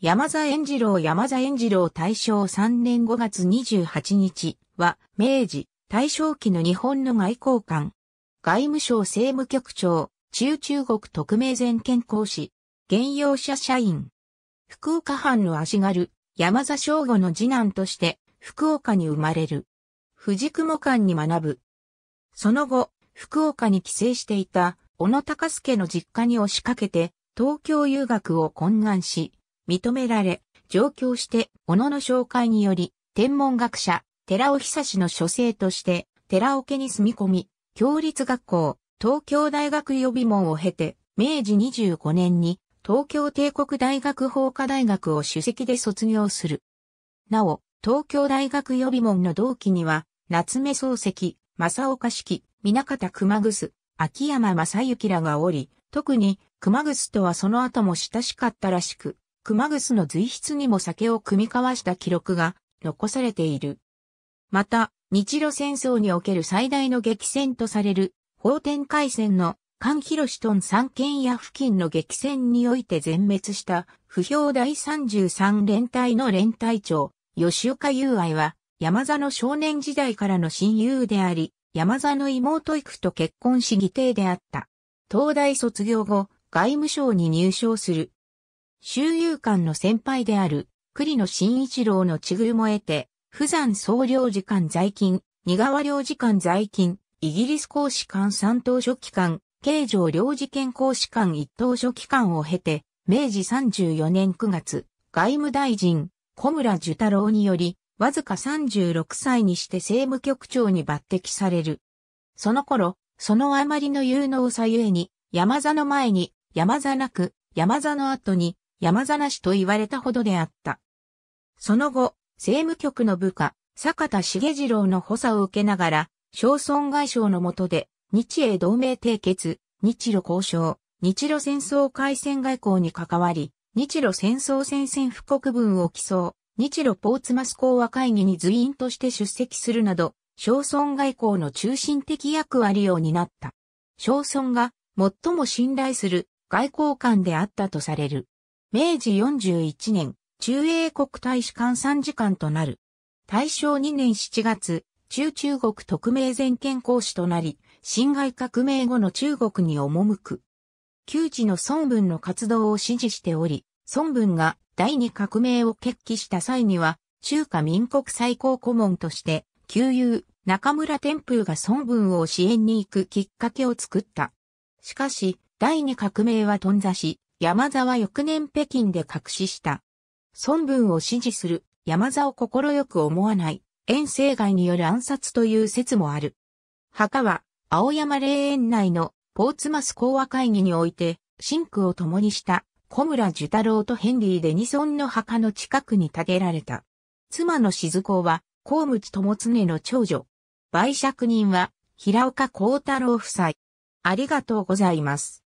山座円次郎山座円次郎大正3年5月28日は、明治、大正期の日本の外交官。外務省政務局長、中中国特命全権康使、現用者社員。福岡藩の足軽、山座正吾の次男として、福岡に生まれる。藤雲館に学ぶ。その後、福岡に帰省していた、小野隆介の実家に押しかけて、東京遊学を懇願し、認められ、上京して、小野の紹介により、天文学者、寺尾久志の書生として、寺尾家に住み込み、共立学校、東京大学予備門を経て、明治25年に、東京帝国大学法科大学を主席で卒業する。なお、東京大学予備門の同期には、夏目漱石、正岡式、南方熊楠、秋山正幸らがおり、特に熊楠とはその後も親しかったらしく、熊楠の随筆にも酒を組み交わした記録が残されている。また、日露戦争における最大の激戦とされる、法天海戦の菅広とん三軒屋付近の激戦において全滅した、不評第33連隊の連隊長、吉岡雄愛は、山座の少年時代からの親友であり、山座の妹育と結婚し義弟であった。東大卒業後、外務省に入省する。周遊館の先輩である、栗野慎一郎の地るも得て、富山総領事館在勤、二川領事館在勤、イギリス公使館三等書記官、京城領事兼公使館一等書記官を経て、明治34年9月、外務大臣、小村寿太郎により、わずか36歳にして政務局長に抜擢される。その頃、そのあまりの有能さゆえに、山座の前に、山座なく、山座の後に、山ざなしと言われたほどであった。その後、政務局の部下、坂田重次郎の補佐を受けながら、小村外相の下で、日英同盟締結、日露交渉、日露戦争開戦外交に関わり、日露戦争戦線布告文を起草、日露ポーツマス講和会議に随員として出席するなど、小村外交の中心的役割を担った。小村が最も信頼する外交官であったとされる。明治41年、中英国大使館参事官となる。大正2年7月、中中国特命全権公使となり、辛亥革命後の中国に赴く。旧知の孫文の活動を支持しており、孫文が第二革命を決起した際には、中華民国最高顧問として、旧友、中村天風が孫文を支援に行くきっかけを作った。しかし、第二革命は頓挫し、山沢翌年北京で隠しした。孫文を支持する山沢を快く思わない、遠征外による暗殺という説もある。墓は、青山霊園内のポーツマス講和会議において、ンクを共にした小村寿太郎とヘンリー・で2。ソの墓の近くに建てられた。妻の静子は、河口友常の長女。売借人は、平岡幸太郎夫妻。ありがとうございます。